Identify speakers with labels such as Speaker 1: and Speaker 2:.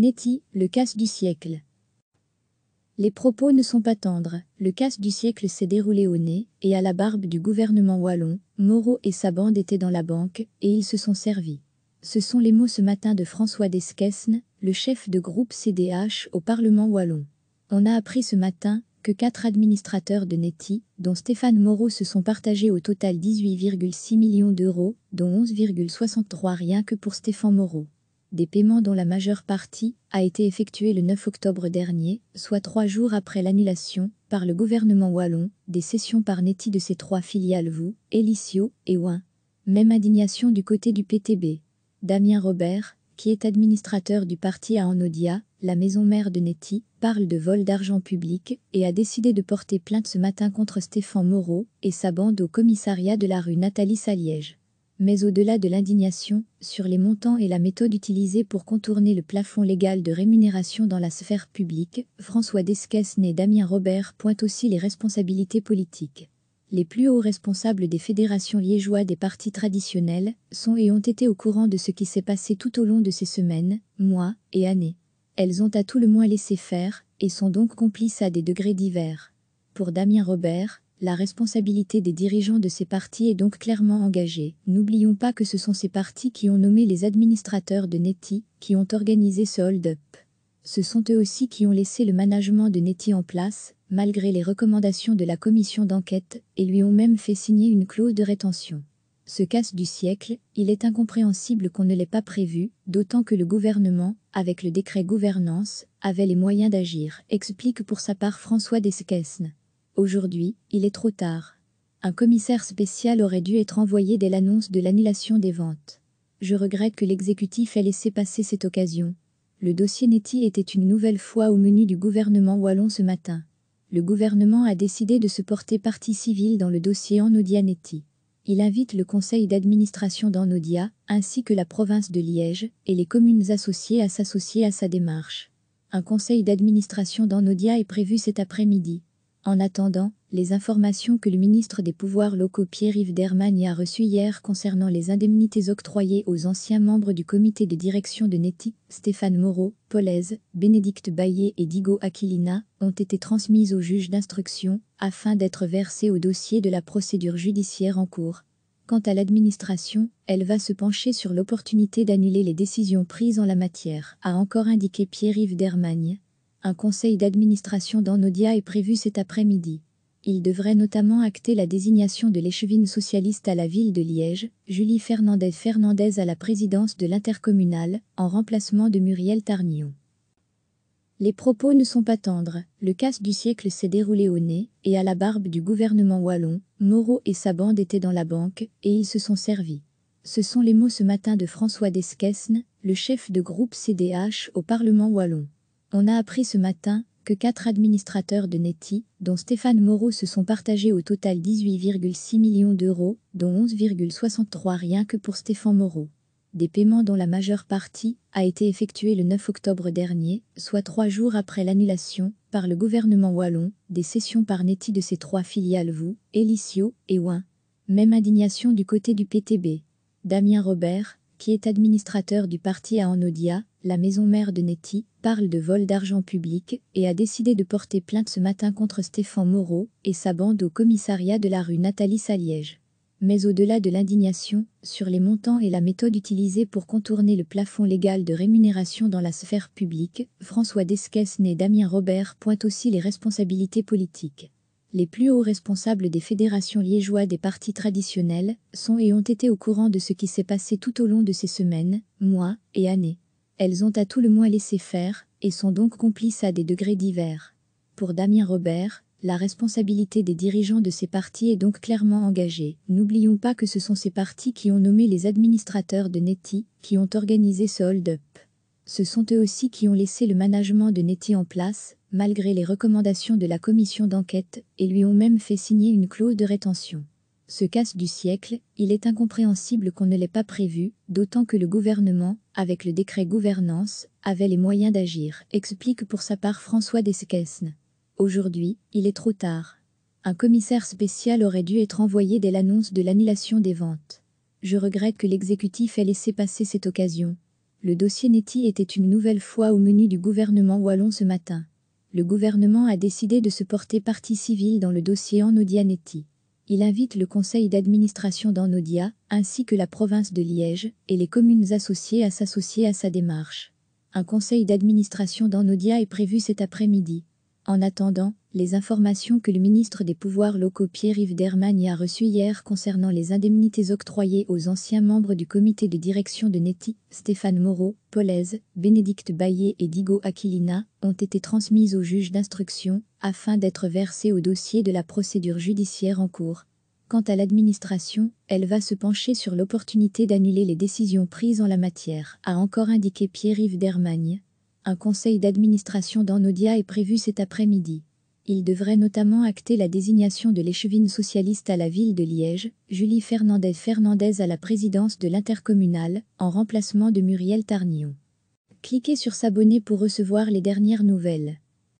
Speaker 1: Netty, le casse du siècle. Les propos ne sont pas tendres, le casse du siècle s'est déroulé au nez et à la barbe du gouvernement wallon, Moreau et sa bande étaient dans la banque et ils se sont servis. Ce sont les mots ce matin de François Desquesnes, le chef de groupe CDH au Parlement wallon. On a appris ce matin que quatre administrateurs de Netty dont Stéphane Moreau, se sont partagés au total 18,6 millions d'euros, dont 11,63 rien que pour Stéphane Moreau des paiements dont la majeure partie a été effectuée le 9 octobre dernier, soit trois jours après l'annulation, par le gouvernement wallon, des cessions par Netty de ses trois filiales Vous, Elicio et Ouin. Même indignation du côté du PTB. Damien Robert, qui est administrateur du parti à Anodia, la maison mère de Netty, parle de vol d'argent public et a décidé de porter plainte ce matin contre Stéphane Moreau et sa bande au commissariat de la rue Nathalie Saliège mais au-delà de l'indignation, sur les montants et la méthode utilisée pour contourner le plafond légal de rémunération dans la sphère publique, François Desquesne et Damien Robert pointent aussi les responsabilités politiques. Les plus hauts responsables des fédérations liégeoises des partis traditionnels sont et ont été au courant de ce qui s'est passé tout au long de ces semaines, mois et années. Elles ont à tout le moins laissé faire et sont donc complices à des degrés divers. Pour Damien Robert, la responsabilité des dirigeants de ces partis est donc clairement engagée. N'oublions pas que ce sont ces partis qui ont nommé les administrateurs de Netty, qui ont organisé ce hold-up. Ce sont eux aussi qui ont laissé le management de Netty en place, malgré les recommandations de la commission d'enquête, et lui ont même fait signer une clause de rétention. Ce casse du siècle, il est incompréhensible qu'on ne l'ait pas prévu, d'autant que le gouvernement, avec le décret gouvernance, avait les moyens d'agir, explique pour sa part François Desquesnes. Aujourd'hui, il est trop tard. Un commissaire spécial aurait dû être envoyé dès l'annonce de l'annulation des ventes. Je regrette que l'exécutif ait laissé passer cette occasion. Le dossier Neti était une nouvelle fois au menu du gouvernement wallon ce matin. Le gouvernement a décidé de se porter partie civile dans le dossier Anodia Neti. Il invite le conseil d'administration d'Anodia, ainsi que la province de Liège, et les communes associées à s'associer à sa démarche. Un conseil d'administration d'Anodia est prévu cet après-midi. En attendant, les informations que le ministre des Pouvoirs locaux Pierre-Yves Dermagne a reçues hier concernant les indemnités octroyées aux anciens membres du comité de direction de Neti, Stéphane Moreau, Polez, Bénédicte Baillet et Digo Aquilina, ont été transmises au juge d'instruction afin d'être versées au dossier de la procédure judiciaire en cours. Quant à l'administration, elle va se pencher sur l'opportunité d'annuler les décisions prises en la matière, a encore indiqué Pierre-Yves Dermagne. Un conseil d'administration dans est prévu cet après-midi. Il devrait notamment acter la désignation de l'échevine socialiste à la ville de Liège, Julie Fernandez Fernandez à la présidence de l'intercommunale, en remplacement de Muriel Tarnion. Les propos ne sont pas tendres, le casse du siècle s'est déroulé au nez et à la barbe du gouvernement wallon, Moreau et sa bande étaient dans la banque, et ils se sont servis. Ce sont les mots ce matin de François Desquesnes, le chef de groupe CDH au Parlement wallon. On a appris ce matin que quatre administrateurs de Neti, dont Stéphane Moreau, se sont partagés au total 18,6 millions d'euros, dont 11,63 rien que pour Stéphane Moreau. Des paiements dont la majeure partie a été effectuée le 9 octobre dernier, soit trois jours après l'annulation, par le gouvernement wallon, des cessions par Neti de ses trois filiales Vous, Elicio et Ouin. Même indignation du côté du PTB. Damien Robert, qui est administrateur du parti à Anodia, la maison mère de Netty, parle de vol d'argent public et a décidé de porter plainte ce matin contre Stéphane Moreau et sa bande au commissariat de la rue Nathalie Saliège. Mais au-delà de l'indignation sur les montants et la méthode utilisée pour contourner le plafond légal de rémunération dans la sphère publique, François Desquesnes et Damien Robert pointent aussi les responsabilités politiques les plus hauts responsables des fédérations liégeois des partis traditionnels sont et ont été au courant de ce qui s'est passé tout au long de ces semaines, mois et années. Elles ont à tout le moins laissé faire, et sont donc complices à des degrés divers. Pour Damien Robert, la responsabilité des dirigeants de ces partis est donc clairement engagée. N'oublions pas que ce sont ces partis qui ont nommé les administrateurs de Netty, qui ont organisé ce hold-up. Ce sont eux aussi qui ont laissé le management de Netty en place, malgré les recommandations de la commission d'enquête, et lui ont même fait signer une clause de rétention. « Ce casse du siècle, il est incompréhensible qu'on ne l'ait pas prévu, d'autant que le gouvernement, avec le décret gouvernance, avait les moyens d'agir, explique pour sa part François Desquesnes. Aujourd'hui, il est trop tard. Un commissaire spécial aurait dû être envoyé dès l'annonce de l'annulation des ventes. Je regrette que l'exécutif ait laissé passer cette occasion. Le dossier Netty était une nouvelle fois au menu du gouvernement wallon ce matin. Le gouvernement a décidé de se porter partie civile dans le dossier Anodia il invite le conseil d'administration d'Anodia, ainsi que la province de Liège, et les communes associées à s'associer à sa démarche. Un conseil d'administration d'Anodia est prévu cet après-midi. En attendant, les informations que le ministre des Pouvoirs locaux Pierre-Yves Dermagne a reçues hier concernant les indemnités octroyées aux anciens membres du comité de direction de Netty, Stéphane Moreau, Polez, Bénédicte Baillet et Digo Aquilina, ont été transmises au juge d'instruction afin d'être versées au dossier de la procédure judiciaire en cours. Quant à l'administration, elle va se pencher sur l'opportunité d'annuler les décisions prises en la matière, a encore indiqué Pierre-Yves Dermagne. Un conseil d'administration dans est prévu cet après-midi. Il devrait notamment acter la désignation de l'échevine socialiste à la ville de Liège, Julie Fernandez Fernandez à la présidence de l'intercommunale, en remplacement de Muriel Tarnion. Cliquez sur s'abonner pour recevoir les dernières nouvelles.